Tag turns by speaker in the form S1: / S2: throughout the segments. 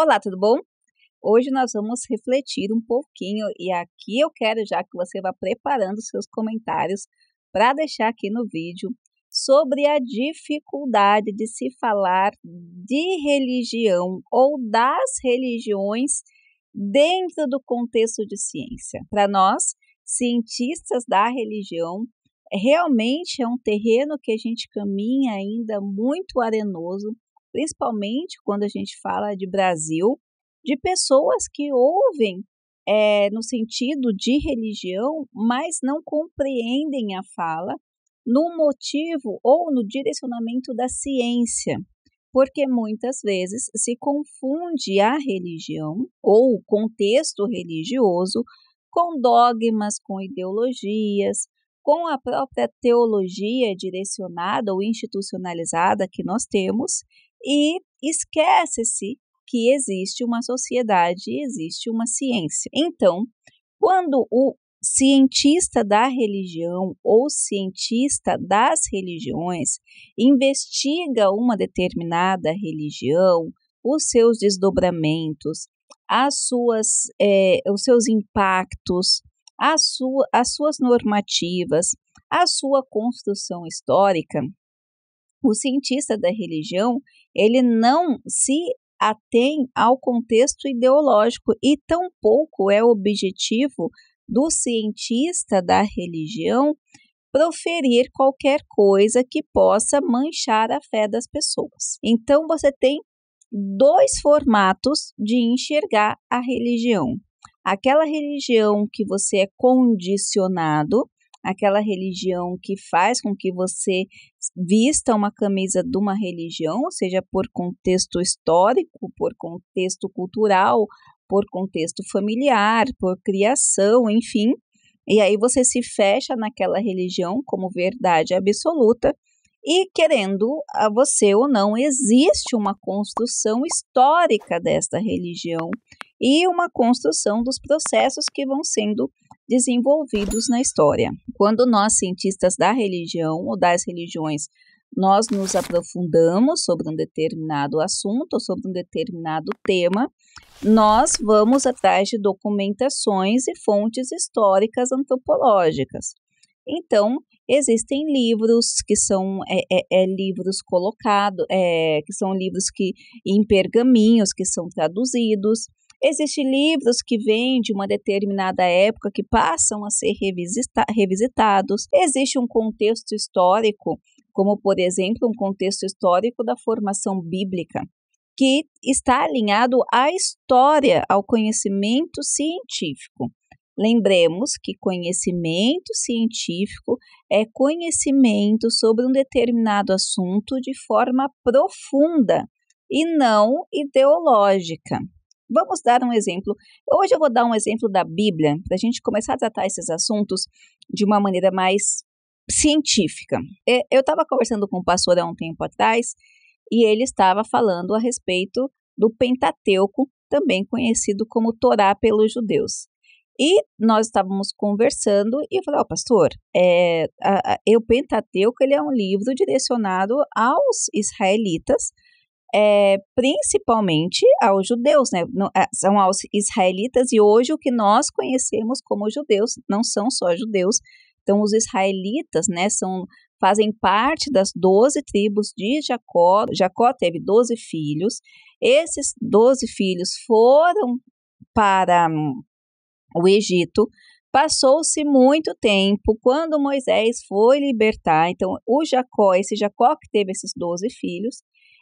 S1: Olá, tudo bom? Hoje nós vamos refletir um pouquinho e aqui eu quero já que você vá preparando seus comentários para deixar aqui no vídeo sobre a dificuldade de se falar de religião ou das religiões dentro do contexto de ciência. Para nós, cientistas da religião, é realmente é um terreno que a gente caminha ainda muito arenoso principalmente quando a gente fala de Brasil, de pessoas que ouvem é, no sentido de religião, mas não compreendem a fala no motivo ou no direcionamento da ciência, porque muitas vezes se confunde a religião ou o contexto religioso com dogmas, com ideologias, com a própria teologia direcionada ou institucionalizada que nós temos, e esquece-se que existe uma sociedade, existe uma ciência. Então, quando o cientista da religião ou cientista das religiões investiga uma determinada religião, os seus desdobramentos, as suas, é, os seus impactos, as suas normativas, a sua construção histórica, o cientista da religião ele não se atém ao contexto ideológico e tampouco é objetivo do cientista da religião proferir qualquer coisa que possa manchar a fé das pessoas. Então você tem dois formatos de enxergar a religião. Aquela religião que você é condicionado, aquela religião que faz com que você vista uma camisa de uma religião, seja por contexto histórico, por contexto cultural, por contexto familiar, por criação, enfim. E aí você se fecha naquela religião como verdade absoluta e querendo a você ou não, existe uma construção histórica desta religião e uma construção dos processos que vão sendo desenvolvidos na história. Quando nós, cientistas da religião ou das religiões, nós nos aprofundamos sobre um determinado assunto, sobre um determinado tema, nós vamos atrás de documentações e fontes históricas antropológicas. Então, existem livros que são é, é, é livros colocados, é, que são livros que em pergaminhos que são traduzidos, Existem livros que vêm de uma determinada época que passam a ser revisita revisitados. Existe um contexto histórico, como por exemplo um contexto histórico da formação bíblica, que está alinhado à história, ao conhecimento científico. Lembremos que conhecimento científico é conhecimento sobre um determinado assunto de forma profunda e não ideológica. Vamos dar um exemplo. Hoje eu vou dar um exemplo da Bíblia, para a gente começar a tratar esses assuntos de uma maneira mais científica. É, eu estava conversando com um pastor há um tempo atrás e ele estava falando a respeito do Pentateuco, também conhecido como Torá pelos judeus. E nós estávamos conversando e eu falei, ó, oh, pastor, é, a, a, o Pentateuco ele é um livro direcionado aos israelitas, é, principalmente aos judeus, né? É, são aos israelitas e hoje o que nós conhecemos como judeus não são só judeus. Então os israelitas, né, são fazem parte das doze tribos de Jacó. Jacó teve doze filhos. Esses doze filhos foram para hum, o Egito. Passou-se muito tempo quando Moisés foi libertar. Então, o Jacó, esse Jacó que teve esses doze filhos,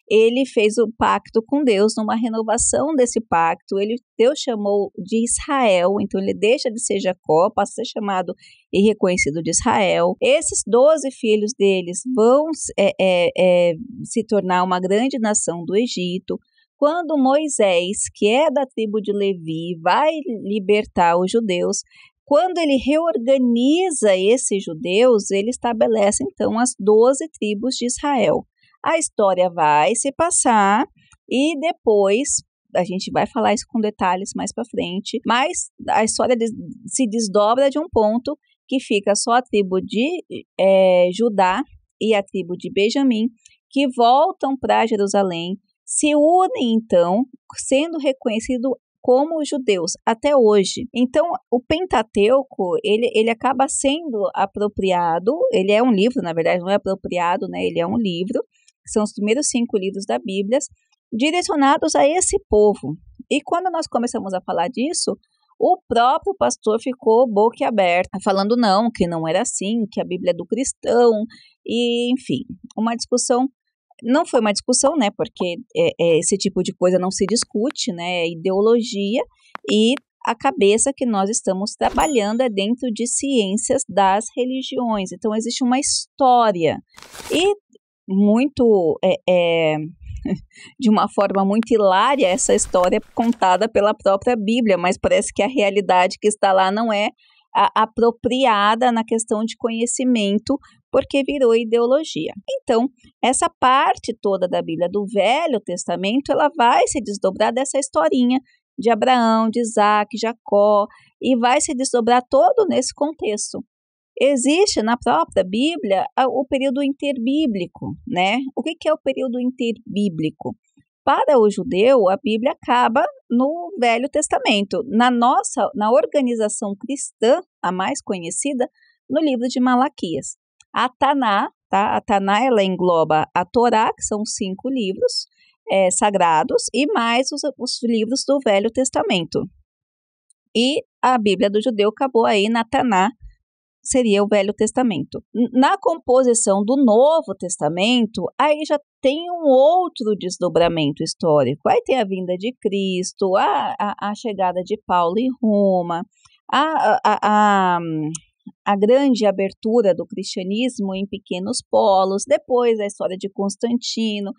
S1: ele fez um pacto com Deus, numa renovação desse pacto, ele Deus chamou de Israel, então ele deixa de ser Jacó, passa a ser chamado e reconhecido de Israel. Esses doze filhos deles vão é, é, é, se tornar uma grande nação do Egito. Quando Moisés, que é da tribo de Levi, vai libertar os judeus, quando ele reorganiza esses judeus, ele estabelece então as doze tribos de Israel. A história vai se passar e depois a gente vai falar isso com detalhes mais para frente, mas a história se desdobra de um ponto que fica só a tribo de é, Judá e a tribo de Benjamim, que voltam para Jerusalém, se unem então, sendo reconhecido como judeus até hoje. Então, o Pentateuco, ele, ele acaba sendo apropriado, ele é um livro, na verdade, não é apropriado, né? Ele é um livro que são os primeiros cinco livros da Bíblia, direcionados a esse povo. E quando nós começamos a falar disso, o próprio pastor ficou boca aberta, falando não, que não era assim, que a Bíblia é do cristão, e enfim, uma discussão. Não foi uma discussão, né? Porque é, é, esse tipo de coisa não se discute, né? É ideologia e a cabeça que nós estamos trabalhando é dentro de ciências das religiões. Então existe uma história. E muito é, é, de uma forma muito hilária essa história contada pela própria Bíblia, mas parece que a realidade que está lá não é a, apropriada na questão de conhecimento, porque virou ideologia. Então, essa parte toda da Bíblia do Velho Testamento, ela vai se desdobrar dessa historinha de Abraão, de Isaac, Jacó, e vai se desdobrar todo nesse contexto. Existe na própria Bíblia o período interbíblico, né? O que é o período interbíblico? Para o judeu, a Bíblia acaba no Velho Testamento. Na nossa, na organização cristã, a mais conhecida, no livro de Malaquias. A Taná, tá? A Taná ela engloba a Torá, que são cinco livros é, sagrados, e mais os, os livros do Velho Testamento. E a Bíblia do judeu acabou aí na Taná, seria o Velho Testamento. Na composição do Novo Testamento, aí já tem um outro desdobramento histórico. Aí tem a vinda de Cristo, a, a, a chegada de Paulo em Roma, a, a, a a grande abertura do cristianismo em pequenos polos, depois a história de Constantino,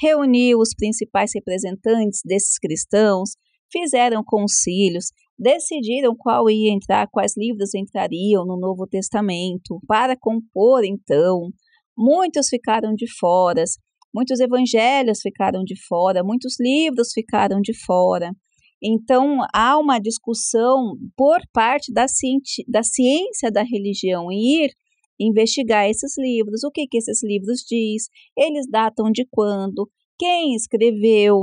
S1: reuniu os principais representantes desses cristãos, fizeram concílios, decidiram qual ia entrar, quais livros entrariam no Novo Testamento para compor então. Muitos ficaram de fora, muitos evangelhos ficaram de fora, muitos livros ficaram de fora. Então, há uma discussão por parte da, ciência da, ciência da religião em ir investigar esses livros, o que, que esses livros diz, eles datam de quando, quem escreveu.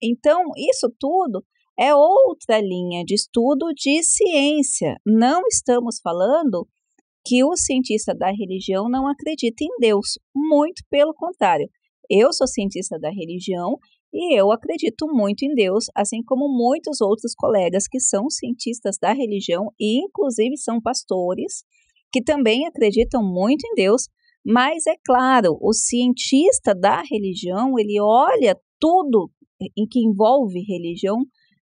S1: Então, isso tudo é outra linha de estudo de ciência. Não estamos falando que o cientista da religião não acredita em Deus, muito pelo contrário. Eu sou cientista da religião e eu acredito muito em Deus, assim como muitos outros colegas que são cientistas da religião e, inclusive, são pastores, que também acreditam muito em Deus. Mas é claro, o cientista da religião ele olha tudo em que envolve religião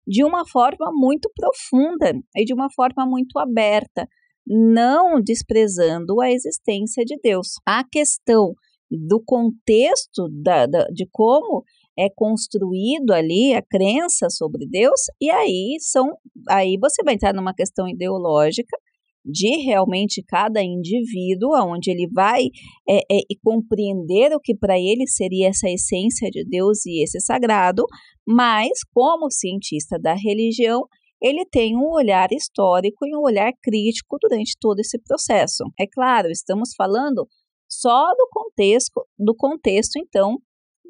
S1: de uma forma muito profunda e de uma forma muito aberta, não desprezando a existência de Deus. A questão do contexto da, da, de como é construído ali a crença sobre Deus e aí são aí você vai entrar numa questão ideológica de realmente cada indivíduo, onde ele vai é, é, compreender o que para ele seria essa essência de Deus e esse sagrado, mas como cientista da religião, ele tem um olhar histórico e um olhar crítico durante todo esse processo. É claro, estamos falando só do contexto, do contexto então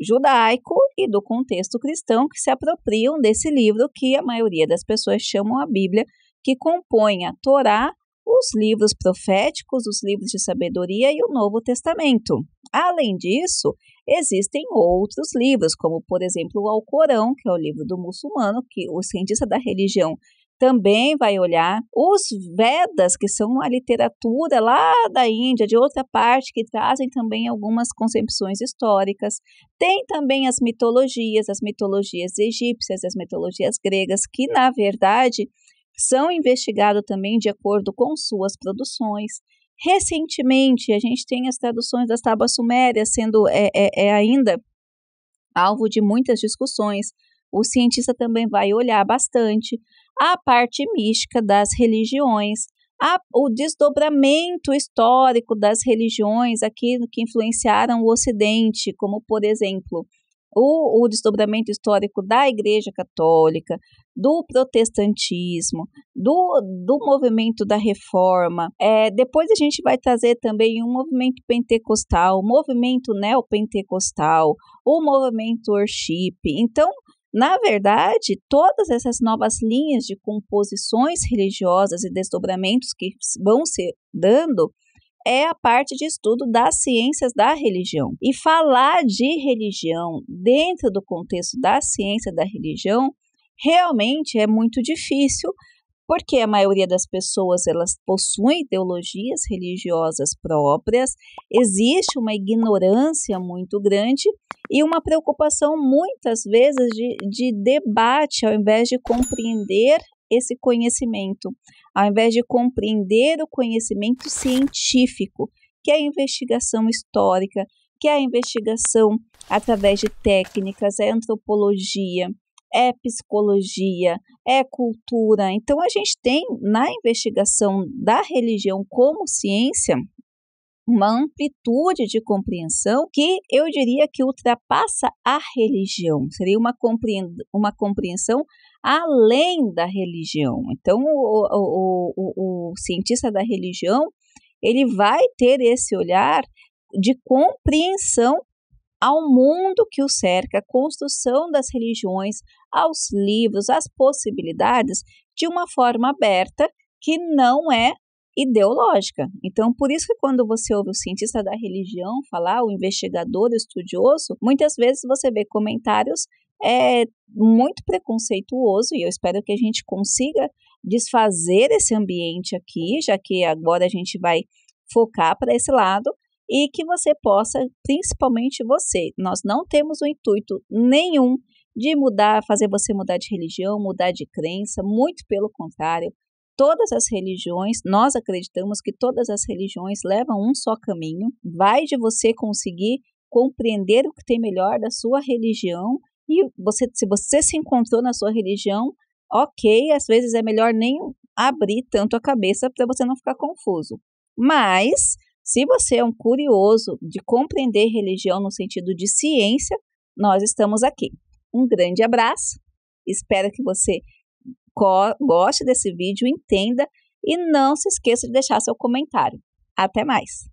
S1: judaico e do contexto cristão que se apropriam desse livro que a maioria das pessoas chamam a Bíblia, que compõe a Torá os livros proféticos, os livros de sabedoria e o Novo Testamento. Além disso, existem outros livros, como por exemplo o Alcorão, que é o livro do muçulmano, que o cientista da religião também vai olhar. Os Vedas, que são a literatura lá da Índia, de outra parte, que trazem também algumas concepções históricas. Tem também as mitologias, as mitologias egípcias, as mitologias gregas, que na verdade são investigados também de acordo com suas produções. Recentemente, a gente tem as traduções das tábuas sumérias sendo é, é, é ainda alvo de muitas discussões. O cientista também vai olhar bastante a parte mística das religiões, a, o desdobramento histórico das religiões, aquilo que influenciaram o Ocidente, como, por exemplo, o, o desdobramento histórico da Igreja Católica, do protestantismo, do, do movimento da reforma. É, depois a gente vai trazer também um movimento pentecostal, o movimento neopentecostal, o movimento worship. Então, na verdade, todas essas novas linhas de composições religiosas e desdobramentos que vão se dando é a parte de estudo das ciências da religião. E falar de religião dentro do contexto da ciência da religião realmente é muito difícil, porque a maioria das pessoas elas possuem ideologias religiosas próprias, existe uma ignorância muito grande e uma preocupação muitas vezes de, de debate ao invés de compreender esse conhecimento ao invés de compreender o conhecimento científico, que é a investigação histórica, que é a investigação através de técnicas, é antropologia, é psicologia, é cultura. Então, a gente tem na investigação da religião como ciência uma amplitude de compreensão que eu diria que ultrapassa a religião, seria uma, compreensão além da religião. Então, o, o, o, o cientista da religião ele vai ter esse olhar de compreensão ao mundo que o cerca, construção das religiões, aos livros, às possibilidades, de uma forma aberta que não é ideológica. Então, por isso que quando você ouve o cientista da religião falar, o investigador, o estudioso, muitas vezes você vê comentários é muito preconceituoso e eu espero que a gente consiga desfazer esse ambiente aqui, já que agora a gente vai focar para esse lado e que você possa, principalmente você. Nós não temos o intuito nenhum de mudar, fazer você mudar de religião, mudar de crença, muito pelo contrário. Todas as religiões, nós acreditamos que todas as religiões levam um só caminho. Vai de você conseguir compreender o que tem melhor da sua religião e você, se você se encontrou na sua religião, ok, às vezes é melhor nem abrir tanto a cabeça para você não ficar confuso. Mas, se você é um curioso de compreender religião no sentido de ciência, nós estamos aqui. Um grande abraço, espero que você goste desse vídeo, entenda e não se esqueça de deixar seu comentário. Até mais!